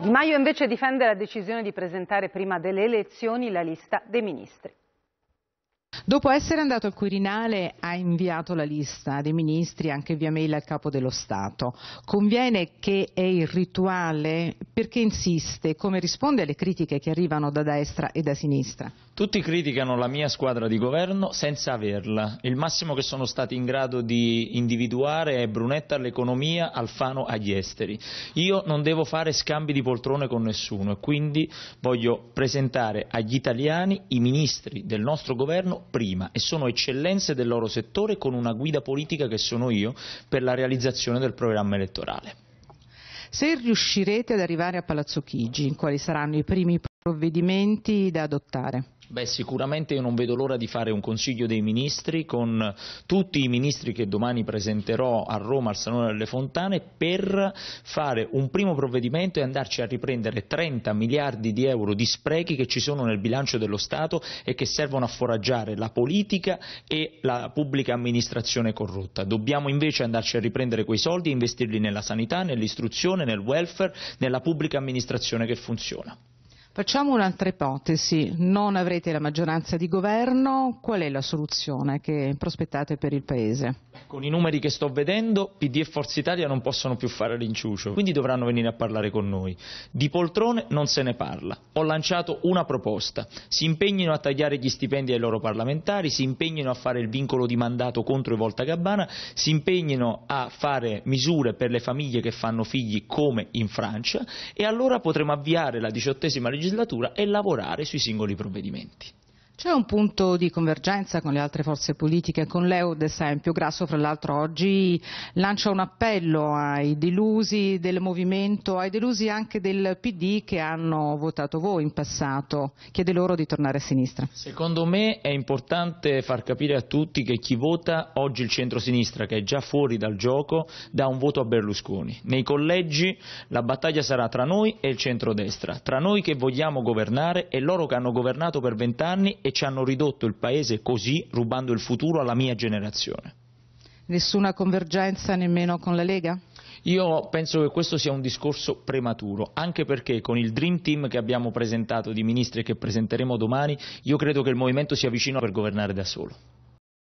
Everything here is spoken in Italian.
Di Maio invece difende la decisione di presentare prima delle elezioni la lista dei ministri. Dopo essere andato al Quirinale ha inviato la lista dei ministri anche via mail al capo dello Stato. Conviene che è il rituale perché insiste, come risponde alle critiche che arrivano da destra e da sinistra. Tutti criticano la mia squadra di governo senza averla. Il massimo che sono stati in grado di individuare è Brunetta all'economia, Alfano agli esteri. Io non devo fare scambi di poltrone con nessuno e quindi voglio presentare agli italiani i ministri del nostro governo prima e sono eccellenze del loro settore con una guida politica che sono io per la realizzazione del programma elettorale. Se riuscirete ad arrivare a Palazzo Chigi, in quali saranno i primi provvedimenti da adottare? Beh, sicuramente io non vedo l'ora di fare un Consiglio dei Ministri con tutti i ministri che domani presenterò a Roma al Salone delle Fontane per fare un primo provvedimento e andarci a riprendere 30 miliardi di euro di sprechi che ci sono nel bilancio dello Stato e che servono a foraggiare la politica e la pubblica amministrazione corrotta. Dobbiamo invece andarci a riprendere quei soldi e investirli nella sanità, nell'istruzione, nel welfare, nella pubblica amministrazione che funziona. Facciamo un'altra ipotesi, non avrete la maggioranza di governo, qual è la soluzione che prospettate per il Paese? Con i numeri che sto vedendo, PD e Forza Italia non possono più fare l'inciucio, quindi dovranno venire a parlare con noi. Di poltrone non se ne parla, ho lanciato una proposta, si impegnino a tagliare gli stipendi ai loro parlamentari, si impegnino a fare il vincolo di mandato contro i Volta Gabbana, si impegnino a fare misure per le famiglie che fanno figli come in Francia e allora potremo avviare la diciottesima legislazione legislatura e lavorare sui singoli provvedimenti. C'è un punto di convergenza con le altre forze politiche, con Leo ad esempio. Grasso fra l'altro oggi lancia un appello ai delusi del movimento, ai delusi anche del PD che hanno votato voi in passato. Chiede loro di tornare a sinistra. Secondo me è importante far capire a tutti che chi vota oggi il centrosinistra, che è già fuori dal gioco, dà un voto a Berlusconi. Nei collegi la battaglia sarà tra noi e il centrodestra, tra noi che vogliamo governare e loro che hanno governato per vent'anni e ci hanno ridotto il paese così, rubando il futuro alla mia generazione. Nessuna convergenza nemmeno con la Lega? Io penso che questo sia un discorso prematuro, anche perché con il Dream Team che abbiamo presentato di ministri e che presenteremo domani, io credo che il movimento sia vicino per governare da solo.